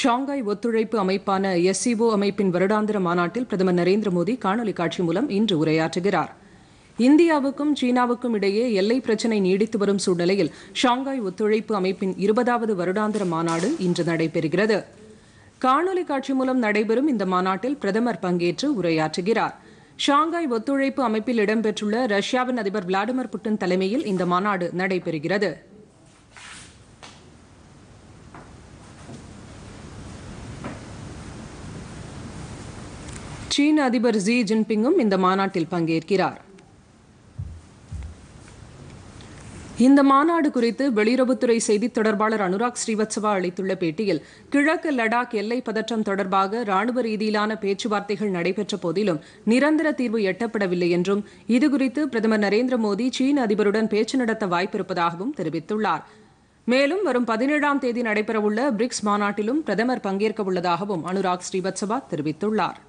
Shanghai ஒத்துழைப்பு அமைப்பான SEO அமைப்பின் வருடாந்திர மாநாட்டில் பிரதமர் நரேந்திர மோடி காணொலி காட்சி மூலம் இன்று உரையாற்றுகிறார் இந்தியாவுக்கும் சீனாவுக்கும் இடையே எல்லை பிரச்சினை நீடித்து வரும் சூழ்நிலையில் ஷாங்காய் ஒத்துழைப்பு அமைப்பின் இருபதாவது வருடாந்திர மாநாடு இன்று நடைபெறுகிறது காணொலி காட்சி மூலம் நடைபெறும் இந்த மாநாட்டில் பிரதமர் பங்கேற்று உரையாற்றுகிறார் ஷாங்காய் ஒத்துழைப்பு அமைப்பில் இடம்பெற்றுள்ள ரஷ்யாவின் அதிபர் விளாடிமிர் புட்டின் தலைமையில் இந்த மாநாடு நடைபெறுகிறது சீன அதிபர் ஜி ஜின்பிங்கும் இந்த மாநாட்டில் பங்கேற்கிறார் இந்த மாநாடு குறித்து வெளியுறவுத்துறை செய்தி தொடர்பாளர் அனுராக் ஸ்ரீவத்சவா அளித்துள்ள பேட்டியில் கிழக்கு லடாக் எல்லை பதற்றம் தொடர்பாக ராணுவ ரீதியிலான பேச்சுவார்த்தைகள் நடைபெற்ற போதிலும் நிரந்தர தீர்வு எட்டப்படவில்லை என்றும் இதுகுறித்து பிரதமர் நரேந்திர மோடி சீன அதிபருடன் பேச்சு நடத்த வாய்ப்பிருப்பதாகவும் தெரிவித்துள்ளார் மேலும் வரும் பதினேழாம் தேதி நடைபெறவுள்ள பிரிக்ஸ் மாநாட்டிலும் பிரதமர் பங்கேற்க உள்ளதாகவும் அனுராக் ஸ்ரீவத்சவா தெரிவித்துள்ளாா்